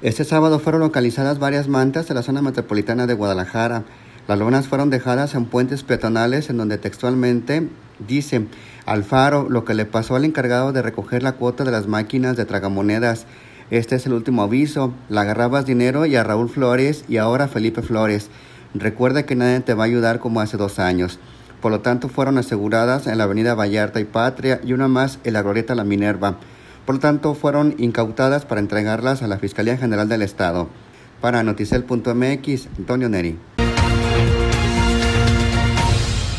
Este sábado fueron localizadas varias mantas de la zona metropolitana de Guadalajara. Las lunas fueron dejadas en puentes peatonales en donde textualmente dice Alfaro lo que le pasó al encargado de recoger la cuota de las máquinas de tragamonedas. Este es el último aviso. La agarrabas dinero y a Raúl Flores y ahora Felipe Flores. Recuerda que nadie te va a ayudar como hace dos años. Por lo tanto, fueron aseguradas en la avenida Vallarta y Patria y una más en la glorieta La Minerva. Por lo tanto, fueron incautadas para entregarlas a la Fiscalía General del Estado. Para Noticel.mx, Antonio Neri.